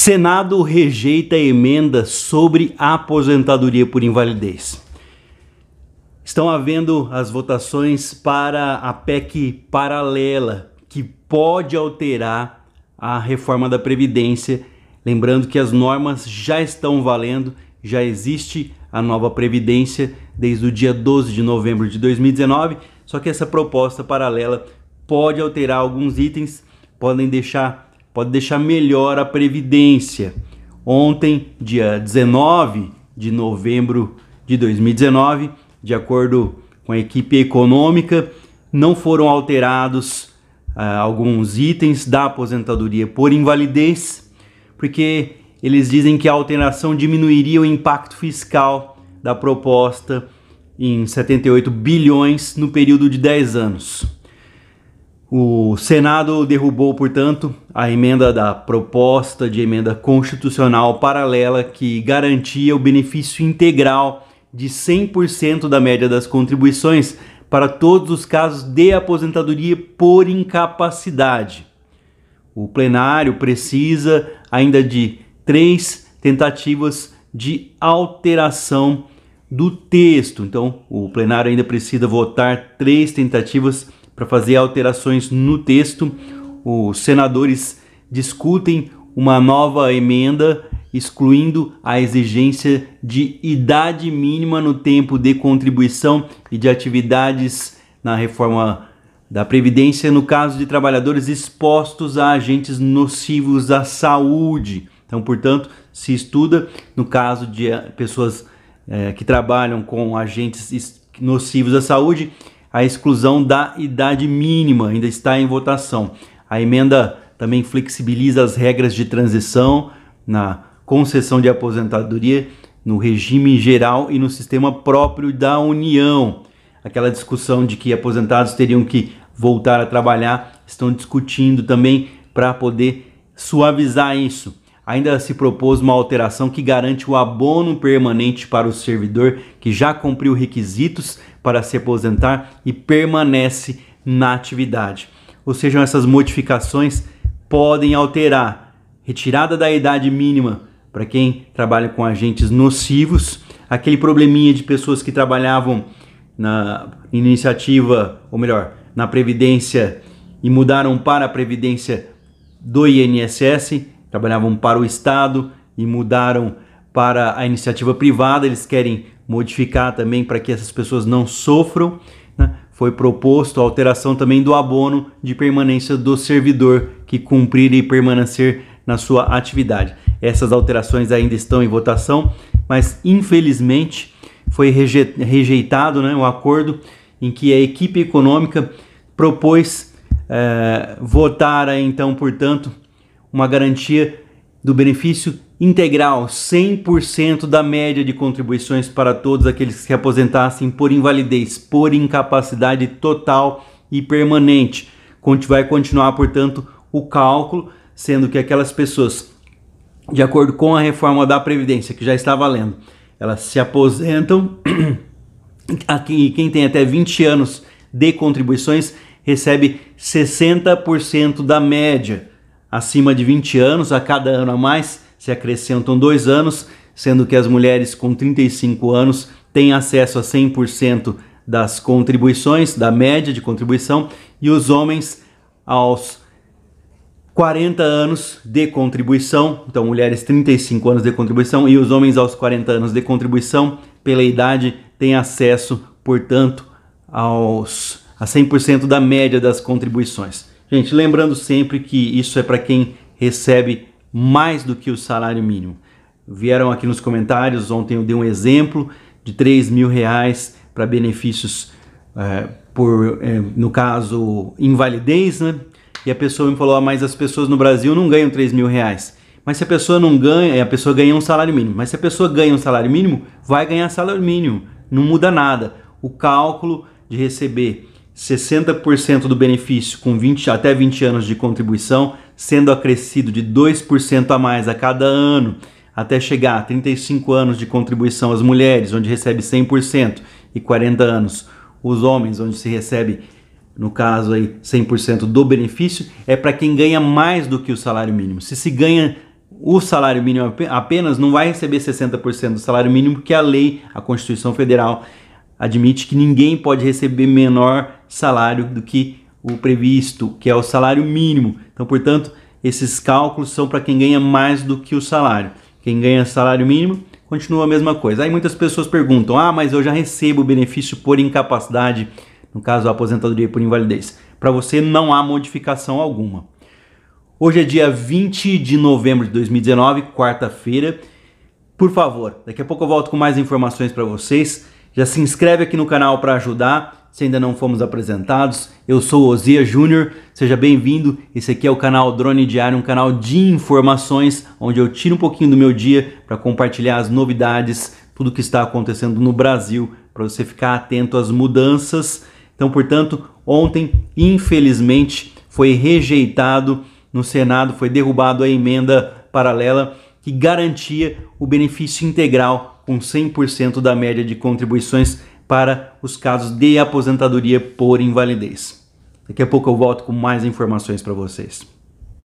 Senado rejeita emenda sobre aposentadoria por invalidez. Estão havendo as votações para a PEC paralela, que pode alterar a reforma da Previdência. Lembrando que as normas já estão valendo, já existe a nova Previdência desde o dia 12 de novembro de 2019, só que essa proposta paralela pode alterar alguns itens, podem deixar pode deixar melhor a previdência. Ontem, dia 19 de novembro de 2019, de acordo com a equipe econômica, não foram alterados ah, alguns itens da aposentadoria por invalidez, porque eles dizem que a alteração diminuiria o impacto fiscal da proposta em 78 bilhões no período de 10 anos. O Senado derrubou, portanto, a emenda da proposta de emenda constitucional paralela que garantia o benefício integral de 100% da média das contribuições para todos os casos de aposentadoria por incapacidade. O plenário precisa ainda de três tentativas de alteração do texto. Então, o plenário ainda precisa votar três tentativas para fazer alterações no texto. Os senadores discutem uma nova emenda excluindo a exigência de idade mínima no tempo de contribuição e de atividades na reforma da Previdência no caso de trabalhadores expostos a agentes nocivos à saúde. Então, portanto, se estuda no caso de eh, pessoas é, que trabalham com agentes nocivos à saúde, a exclusão da idade mínima ainda está em votação. A emenda também flexibiliza as regras de transição na concessão de aposentadoria no regime geral e no sistema próprio da União. Aquela discussão de que aposentados teriam que voltar a trabalhar, estão discutindo também para poder suavizar isso ainda se propôs uma alteração que garante o abono permanente para o servidor que já cumpriu requisitos para se aposentar e permanece na atividade. Ou seja, essas modificações podem alterar retirada da idade mínima para quem trabalha com agentes nocivos, aquele probleminha de pessoas que trabalhavam na iniciativa, ou melhor, na previdência e mudaram para a previdência do INSS, trabalhavam para o Estado e mudaram para a iniciativa privada. Eles querem modificar também para que essas pessoas não sofram. Né? Foi proposto a alteração também do abono de permanência do servidor que cumprir e permanecer na sua atividade. Essas alterações ainda estão em votação, mas infelizmente foi rejeitado né, o acordo em que a equipe econômica propôs eh, votar então, portanto, uma garantia do benefício integral, 100% da média de contribuições para todos aqueles que se aposentassem por invalidez, por incapacidade total e permanente. Vai continuar, portanto, o cálculo, sendo que aquelas pessoas, de acordo com a reforma da Previdência, que já está valendo, elas se aposentam e quem tem até 20 anos de contribuições recebe 60% da média acima de 20 anos, a cada ano a mais se acrescentam dois anos, sendo que as mulheres com 35 anos têm acesso a 100% das contribuições, da média de contribuição, e os homens aos 40 anos de contribuição, então mulheres 35 anos de contribuição e os homens aos 40 anos de contribuição, pela idade, têm acesso, portanto, aos a 100% da média das contribuições. Gente, lembrando sempre que isso é para quem recebe mais do que o salário mínimo. Vieram aqui nos comentários, ontem eu dei um exemplo de 3 mil reais para benefícios é, por, é, no caso, invalidez, né? E a pessoa me falou, ah, mas as pessoas no Brasil não ganham 3 mil reais. Mas se a pessoa não ganha, a pessoa ganha um salário mínimo. Mas se a pessoa ganha um salário mínimo, vai ganhar salário mínimo. Não muda nada. O cálculo de receber 60% do benefício com 20, até 20 anos de contribuição, sendo acrescido de 2% a mais a cada ano, até chegar a 35 anos de contribuição às mulheres, onde recebe 100%, e 40 anos os homens, onde se recebe, no caso aí, 100% do benefício, é para quem ganha mais do que o salário mínimo. Se se ganha o salário mínimo apenas, não vai receber 60% do salário mínimo, que a lei, a Constituição Federal, admite que ninguém pode receber menor salário do que o previsto, que é o salário mínimo. Então, portanto, esses cálculos são para quem ganha mais do que o salário. Quem ganha salário mínimo continua a mesma coisa. Aí muitas pessoas perguntam: "Ah, mas eu já recebo benefício por incapacidade, no caso a aposentadoria por invalidez". Para você não há modificação alguma. Hoje é dia 20 de novembro de 2019, quarta-feira. Por favor, daqui a pouco eu volto com mais informações para vocês. Já se inscreve aqui no canal para ajudar, se ainda não fomos apresentados. Eu sou Ozia Júnior, seja bem-vindo. Esse aqui é o canal Drone Diário, um canal de informações, onde eu tiro um pouquinho do meu dia para compartilhar as novidades, tudo que está acontecendo no Brasil, para você ficar atento às mudanças. Então, portanto, ontem, infelizmente, foi rejeitado no Senado, foi derrubado a emenda paralela que garantia o benefício integral com 100% da média de contribuições para os casos de aposentadoria por invalidez. Daqui a pouco eu volto com mais informações para vocês.